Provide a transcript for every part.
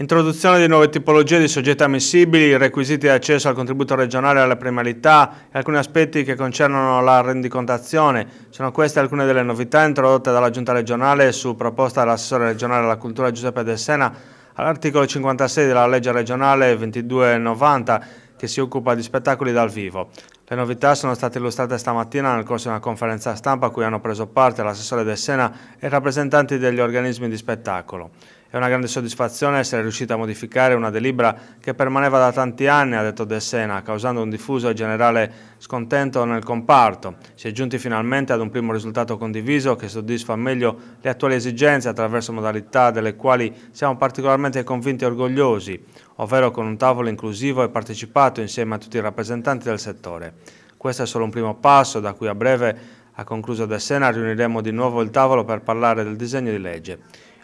Introduzione di nuove tipologie di soggetti ammissibili, requisiti di accesso al contributo regionale e alla premialità e alcuni aspetti che concernono la rendicontazione. Sono queste alcune delle novità introdotte dalla Giunta regionale su proposta dell'assessore regionale alla cultura Giuseppe De Sena all'articolo 56 della legge regionale 2290 che si occupa di spettacoli dal vivo. Le novità sono state illustrate stamattina nel corso di una conferenza stampa a cui hanno preso parte l'assessore del Sena e rappresentanti degli organismi di spettacolo. È una grande soddisfazione essere riuscita a modificare una delibera che permaneva da tanti anni, ha detto De Sena, causando un diffuso e generale scontento nel comparto. Si è giunti finalmente ad un primo risultato condiviso che soddisfa meglio le attuali esigenze attraverso modalità delle quali siamo particolarmente convinti e orgogliosi, ovvero con un tavolo inclusivo e partecipato insieme a tutti i rappresentanti del settore. Questo è solo un primo passo, da qui a breve, a concluso del Sena, riuniremo di nuovo il tavolo per parlare del disegno di legge.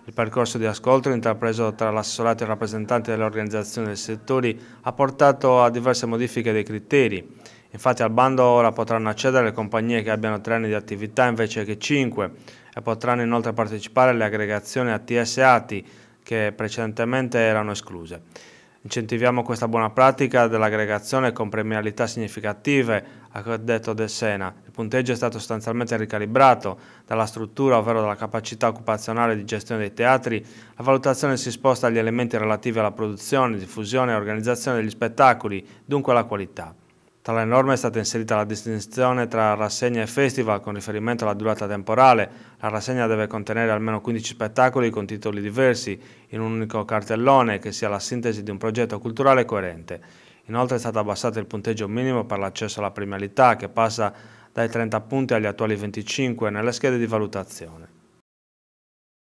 Il percorso di ascolto intrapreso tra l'assessorato e i rappresentanti delle organizzazioni del settore ha portato a diverse modifiche dei criteri. Infatti al bando ora potranno accedere le compagnie che abbiano tre anni di attività invece che cinque e potranno inoltre partecipare alle aggregazioni ATS e ATI che precedentemente erano escluse. Incentiviamo questa buona pratica dell'aggregazione con premialità significative, ha detto De Sena. Il punteggio è stato sostanzialmente ricalibrato dalla struttura, ovvero dalla capacità occupazionale di gestione dei teatri. La valutazione si sposta agli elementi relativi alla produzione, diffusione e organizzazione degli spettacoli, dunque alla qualità. Tra le norme è stata inserita la distinzione tra rassegna e festival con riferimento alla durata temporale. La rassegna deve contenere almeno 15 spettacoli con titoli diversi, in un unico cartellone che sia la sintesi di un progetto culturale coerente. Inoltre è stato abbassato il punteggio minimo per l'accesso alla premialità che passa dai 30 punti agli attuali 25 nelle schede di valutazione.